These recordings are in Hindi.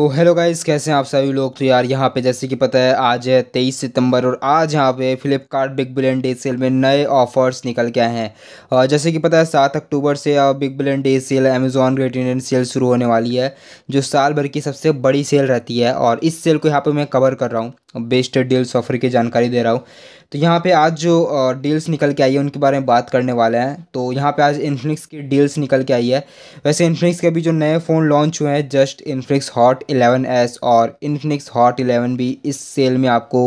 ओ हेलो गाइस कैसे हैं आप सभी लोग तो यार यहाँ पे जैसे कि पता है आज है तेईस सितंबर और आज यहाँ पे Flipkart big billion day sale में नए ऑफर्स निकल के आए हैं और जैसे कि पता है सात अक्टूबर से big billion day sale Amazon great Indian sale शुरू होने वाली है जो साल भर की सबसे बड़ी सेल रहती है और इस सेल को यहाँ पर मैं कवर कर रहा हूँ बेस्ट डील्स ऑफर की जानकारी दे रहा हूँ तो यहाँ पे आज जो डील्स निकल के आई है उनके बारे में बात करने वाले हैं तो यहाँ पे आज इन्फिनिक्स की डील्स निकल के आई है वैसे इन्फिनिक्स के भी जो नए फ़ोन लॉन्च हुए हैं जस्ट इन्फिनिक्स हॉट एस और इन्फिनिक्स हॉट इलेवन भी इस सेल में आपको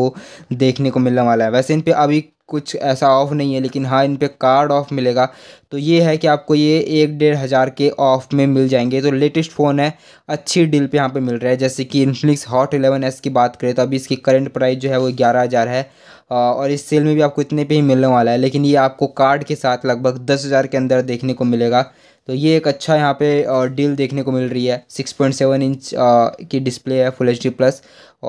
देखने को मिलने वाला है वैसे इन पर अभी कुछ ऐसा ऑफ़ नहीं है लेकिन हाँ इन पर कार्ड ऑफ़ मिलेगा तो ये है कि आपको ये एक डेढ़ हज़ार के ऑफ़ में मिल जाएंगे तो लेटेस्ट फ़ोन है अच्छी डील पे यहाँ पे मिल रहा है जैसे कि इन्फ्लिक्स हॉट एलेवन एस की बात करें तो अभी इसकी करंट प्राइस जो है वो ग्यारह हज़ार है और इस सेल में भी आपको इतने पे ही मिलने वाला है लेकिन ये आपको कार्ड के साथ लगभग दस हज़ार के अंदर देखने को मिलेगा तो ये एक अच्छा यहाँ पे डील देखने को मिल रही है 6.7 इंच की डिस्प्ले है फुल एच प्लस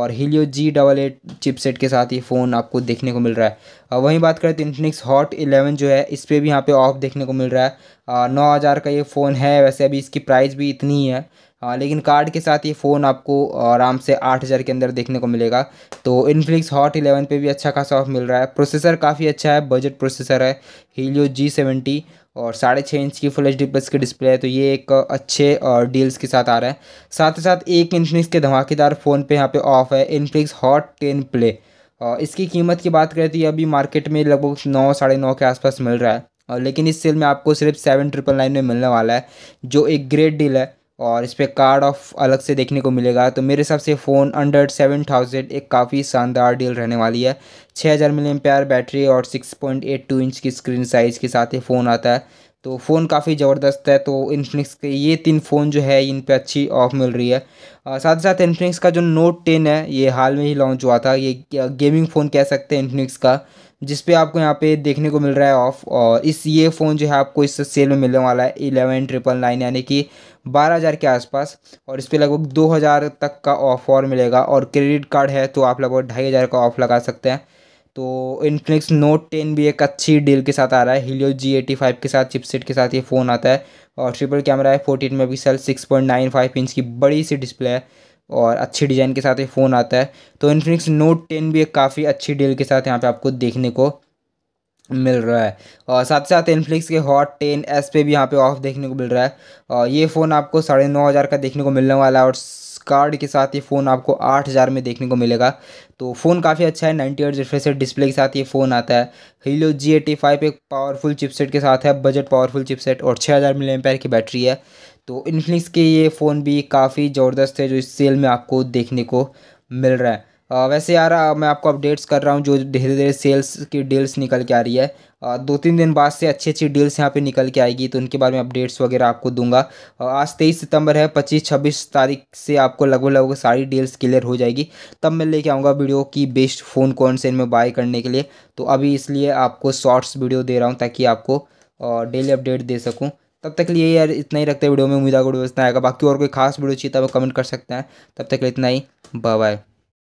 और Helio G double eight chipset के साथ ये फ़ोन आपको देखने को मिल रहा है वहीं बात करें तो इन्फिनिक्स हॉट इलेवन जो है इस पर भी यहाँ पे ऑफ देखने को मिल रहा है नौ हज़ार का ये फ़ोन है वैसे अभी इसकी प्राइस भी इतनी ही है आ, लेकिन कार्ड के साथ ये फ़ोन आपको आराम से आठ हज़ार के अंदर देखने को मिलेगा तो इनफ्लिक्स हॉट इलेवन पे भी अच्छा खासा ऑफ मिल रहा है प्रोसेसर काफ़ी अच्छा है बजट प्रोसेसर है हीलियो जी सेवेंटी और साढ़े छः इंच की फुल एच डी प्लस की डिस्प्ले है तो ये एक अच्छे डील्स के साथ आ रहा है साथ ही साथ एक इन्फिनिक्स के धमाकेदार फ़ोन पे यहाँ पे ऑफ है इन्फिनिक्स हॉट टेन प्ले इसकी कीमत की बात करें तो ये अभी मार्केट में लगभग नौ साढ़े नौ के आसपास मिल रहा है और लेकिन इस सेल में आपको सिर्फ सेवन ट्रिपल नाइन में मिलने वाला है जो एक ग्रेट डील है और इस पर कार्ड ऑफ अलग से देखने को मिलेगा तो मेरे हिसाब से फ़ोन अंडर सेवन थाउजेंड एक काफ़ी शानदार डील रहने वाली है छः हज़ार मिलियम प्यार बैटरी और six point eight two inch की स्क्रीन साइज़ के साथ ये फ़ोन आता है तो फ़ोन काफ़ी ज़बरदस्त है तो इन्फिनिक्स के ये तीन फ़ोन जो है इन पर अच्छी ऑफ मिल रही है आ, साथ ही साथ इन्फिनिक्स का जो नोट टेन है ये हाल में ही लॉन्च हुआ था ये गेमिंग फ़ोन कह सकते हैं इन्फिनिक्स का जिस पे आपको यहाँ पे देखने को मिल रहा है ऑफ और इस ये फ़ोन जो है आपको इस सेल में मिलने वाला है इलेवन ट्रिपल नाइन यानी कि बारह हज़ार के आसपास और इस पर लगभग दो हज़ार तक का ऑफ और मिलेगा और क्रेडिट कार्ड है तो आप लगभग ढाई हज़ार का ऑफ लगा सकते हैं तो इन्फिनिक्स नोट टेन भी एक अच्छी डील के साथ आ रहा है हीलियो जी एटी फाइव के साथ चिपसेट के साथ ये फ़ोन आता है और ट्रिपल कैमरा है fourteen megapixel six point nine five inch की बड़ी सी डिस्प्ले है और अच्छी डिज़ाइन के साथ ये फ़ोन आता है तो इन्फिनिक्स नोट टेन भी एक काफ़ी अच्छी डील के साथ यहाँ पे आपको देखने को मिल रहा है और साथ साथ इनफ्लिक्स के हॉट टेन एस पे भी यहाँ पे ऑफ देखने को मिल रहा है और ये फ़ोन आपको साढ़े नौ हज़ार का देखने को मिलने वाला है और कार्ड के साथ ये फ़ोन आपको आठ हज़ार में देखने को मिलेगा तो फ़ोन काफ़ी अच्छा है नाइन्टी एट रिफ्रेशर डिस्प्ले के साथ ये फ़ोन आता है हीलो जी एटी फाइव एक पावरफुल चिपसेट के साथ है बजट पावरफुल चिपसेट और छः हज़ार मिले एम की बैटरी है तो इन्फिनिक्स के ये फ़ोन भी काफ़ी ज़बरदस्त है जो इस सेल में आपको देखने को मिल रहा है वैसे यार मैं आपको अपडेट्स कर रहा हूँ जो धीरे धीरे सेल्स की डील्स निकल के आ रही है दो तीन दिन बाद से अच्छी अच्छी डील्स यहाँ पे निकल के आएगी तो उनके बारे में अपडेट्स वगैरह आपको दूंगा आज तेईस सितंबर है पच्चीस छब्बीस तारीख से आपको लगभग लगभग सारी डील्स क्लियर हो जाएगी तब मैं लेके आऊँगा वीडियो की बेस्ट फ़ोन कौन से इनमें बाय करने के लिए तो अभी इसलिए आपको शॉर्ट्स वीडियो दे रहा हूँ ताकि आपको डेली अपडेट दे सकूँ तब तक लिए यार इतना ही रखते हैं वीडियो में उम्मीद आपको वीडियो इतना आएगा बाकी और कोई खास वीडियो चाहिए तो कमेंट कर सकते हैं तब तक इतना ही बाय